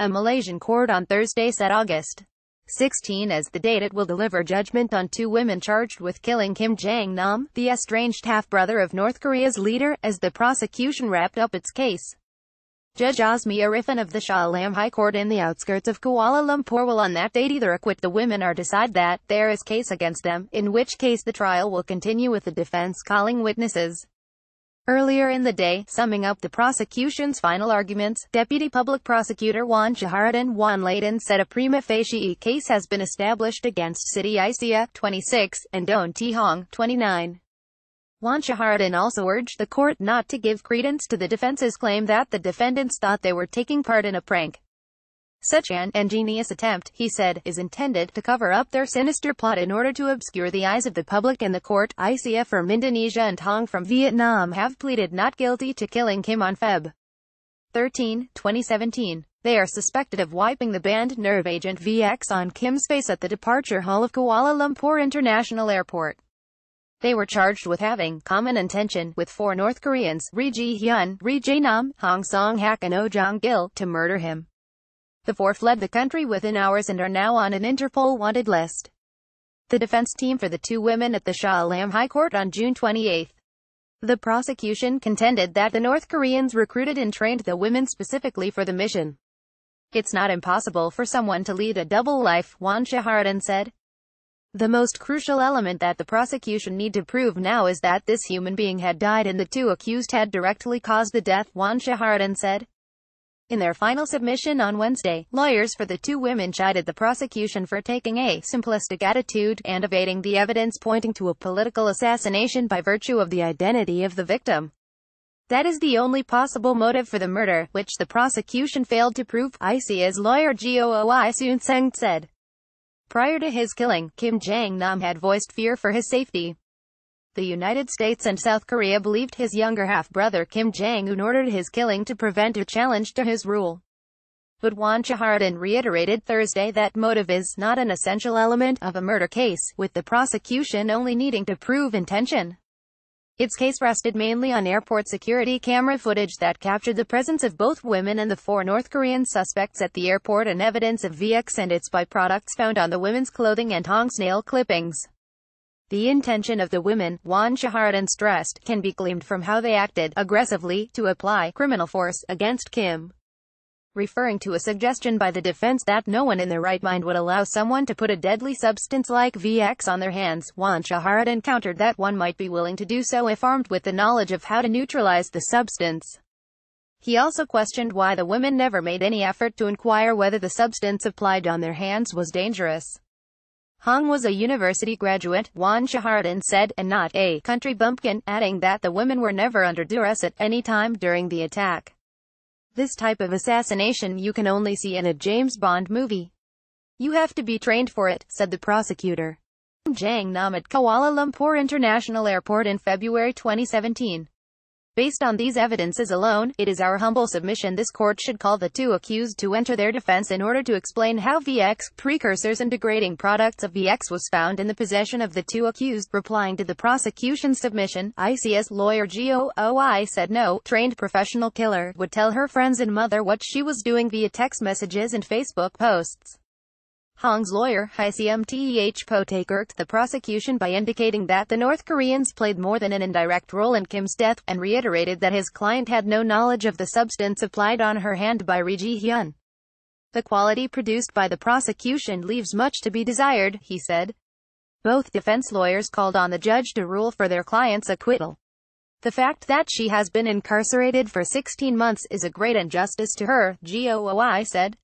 A Malaysian court on Thursday set August 16 as the date it will deliver judgment on two women charged with killing Kim Jong-nam, the estranged half-brother of North Korea's leader, as the prosecution wrapped up its case. Judge Osmi Arifin of the Shah Alam High Court in the outskirts of Kuala Lumpur will on that date either acquit the women or decide that there is case against them, in which case the trial will continue with the defense calling witnesses. Earlier in the day, summing up the prosecution's final arguments, Deputy Public Prosecutor Juan Shaharadan Juan Layden said a prima facie case has been established against City ICA, 26, and Don T. Hong, 29. Juan Shaharadan also urged the court not to give credence to the defense's claim that the defendants thought they were taking part in a prank. Such an ingenious attempt, he said, is intended to cover up their sinister plot in order to obscure the eyes of the public and the court. ICF from Indonesia and Hong from Vietnam have pleaded not guilty to killing Kim on Feb. 13, 2017. They are suspected of wiping the banned nerve agent VX on Kim's face at the departure hall of Kuala Lumpur International Airport. They were charged with having common intention with four North Koreans, Ri Ji Hyun, Ri Jae Nam, Hong Song Hak and Oh Jong Gil, to murder him. The four fled the country within hours and are now on an Interpol wanted list. The defense team for the two women at the Shah Alam High Court on June 28. The prosecution contended that the North Koreans recruited and trained the women specifically for the mission. It's not impossible for someone to lead a double life, Wan Shahardin said. The most crucial element that the prosecution need to prove now is that this human being had died and the two accused had directly caused the death, Wan Shahardin said. In their final submission on Wednesday, lawyers for the two women chided the prosecution for taking a simplistic attitude and evading the evidence pointing to a political assassination by virtue of the identity of the victim. That is the only possible motive for the murder, which the prosecution failed to prove, as lawyer Gooi Soon Seng said. Prior to his killing, Kim Jang-nam had voiced fear for his safety. The United States and South Korea believed his younger half-brother Kim Jong-un ordered his killing to prevent a challenge to his rule. But Wanchahardin reiterated Thursday that motive is not an essential element of a murder case, with the prosecution only needing to prove intention. Its case rested mainly on airport security camera footage that captured the presence of both women and the four North Korean suspects at the airport and evidence of VX and its byproducts found on the women's clothing and Hong's nail clippings. The intention of the women, Juan Shaharadan stressed, can be gleaned from how they acted aggressively to apply criminal force against Kim referring to a suggestion by the defense that no one in their right mind would allow someone to put a deadly substance like VX on their hands. Juan Shaharadan countered that one might be willing to do so if armed with the knowledge of how to neutralize the substance. He also questioned why the women never made any effort to inquire whether the substance applied on their hands was dangerous. Hong was a university graduate, Wan Shahardin said, and not a country bumpkin, adding that the women were never under duress at any time during the attack. This type of assassination you can only see in a James Bond movie. You have to be trained for it, said the prosecutor. Jang Nam at Kuala Lumpur International Airport in February 2017. Based on these evidences alone, it is our humble submission this court should call the two accused to enter their defense in order to explain how VX, precursors and degrading products of VX was found in the possession of the two accused. Replying to the prosecution's submission, ICS lawyer Gio OI said no, trained professional killer, would tell her friends and mother what she was doing via text messages and Facebook posts. Hong's lawyer, ICMTEH Pote irked the prosecution by indicating that the North Koreans played more than an indirect role in Kim's death, and reiterated that his client had no knowledge of the substance applied on her hand by Ri Ji Hyun. The quality produced by the prosecution leaves much to be desired, he said. Both defense lawyers called on the judge to rule for their client's acquittal. The fact that she has been incarcerated for 16 months is a great injustice to her, GOOI said.